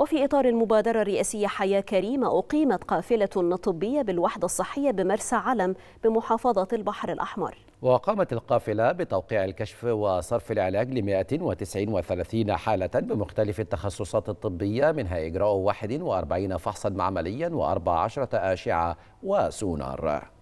وفي إطار المبادرة الرئاسية حياة كريمة أقيمت قافلة طبية بالوحدة الصحية بمرسى علم بمحافظة البحر الأحمر وقامت القافلة بتوقيع الكشف وصرف العلاج ل 139 حالة بمختلف التخصصات الطبية منها إجراء 41 فحصا عمليا و14 أشعة وسونار